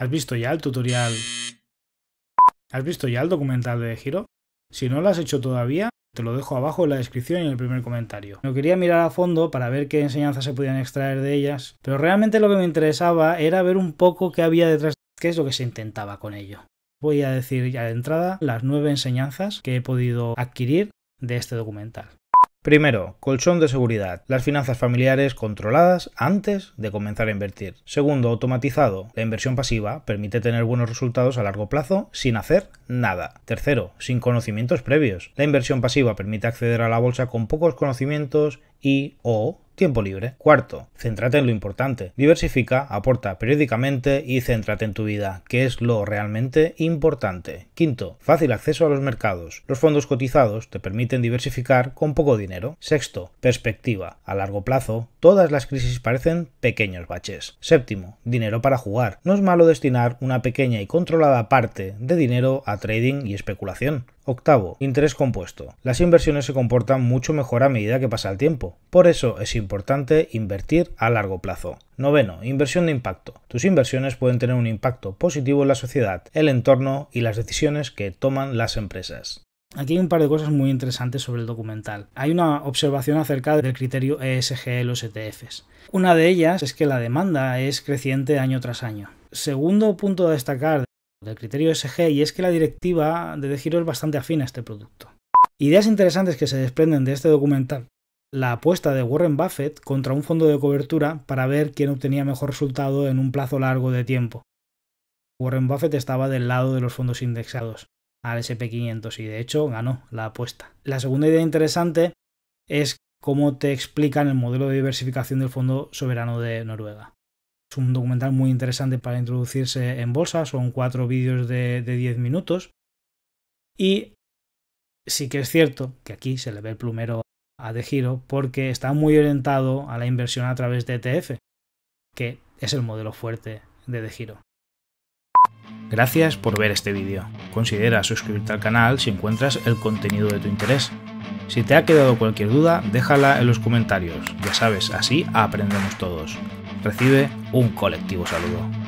¿Has visto ya el tutorial? ¿Has visto ya el documental de Giro? Si no lo has hecho todavía, te lo dejo abajo en la descripción y en el primer comentario. No quería mirar a fondo para ver qué enseñanzas se podían extraer de ellas, pero realmente lo que me interesaba era ver un poco qué había detrás, qué es lo que se intentaba con ello. Voy a decir ya de entrada las nueve enseñanzas que he podido adquirir de este documental. Primero, colchón de seguridad, las finanzas familiares controladas antes de comenzar a invertir. Segundo, automatizado, la inversión pasiva permite tener buenos resultados a largo plazo sin hacer nada. Tercero, sin conocimientos previos, la inversión pasiva permite acceder a la bolsa con pocos conocimientos y o tiempo libre. Cuarto, céntrate en lo importante. Diversifica, aporta periódicamente y céntrate en tu vida, que es lo realmente importante. Quinto, fácil acceso a los mercados. Los fondos cotizados te permiten diversificar con poco dinero. Sexto, perspectiva. A largo plazo, todas las crisis parecen pequeños baches. Séptimo, dinero para jugar. No es malo destinar una pequeña y controlada parte de dinero a trading y especulación. Octavo, interés compuesto. Las inversiones se comportan mucho mejor a medida que pasa el tiempo. Por eso es importante invertir a largo plazo. Noveno, inversión de impacto. Tus inversiones pueden tener un impacto positivo en la sociedad, el entorno y las decisiones que toman las empresas. Aquí hay un par de cosas muy interesantes sobre el documental. Hay una observación acerca del criterio ESG en los ETFs. Una de ellas es que la demanda es creciente año tras año. Segundo punto a destacar del criterio SG y es que la directiva de De Giro es bastante afín a este producto. Ideas interesantes que se desprenden de este documental. La apuesta de Warren Buffett contra un fondo de cobertura para ver quién obtenía mejor resultado en un plazo largo de tiempo. Warren Buffett estaba del lado de los fondos indexados al SP500 y de hecho ganó la apuesta. La segunda idea interesante es cómo te explican el modelo de diversificación del Fondo Soberano de Noruega. Es un documental muy interesante para introducirse en bolsa, son cuatro vídeos de, 10 minutos. Y sí que es cierto que aquí se le ve el plumero a De Giro porque está muy orientado a la inversión a través de ETF, que es el modelo fuerte de De Giro. Gracias por ver este vídeo. Considera suscribirte al canal si encuentras el contenido de tu interés. Si te ha quedado cualquier duda, déjala en los comentarios. Ya sabes, así aprendemos todos recibe un colectivo saludo.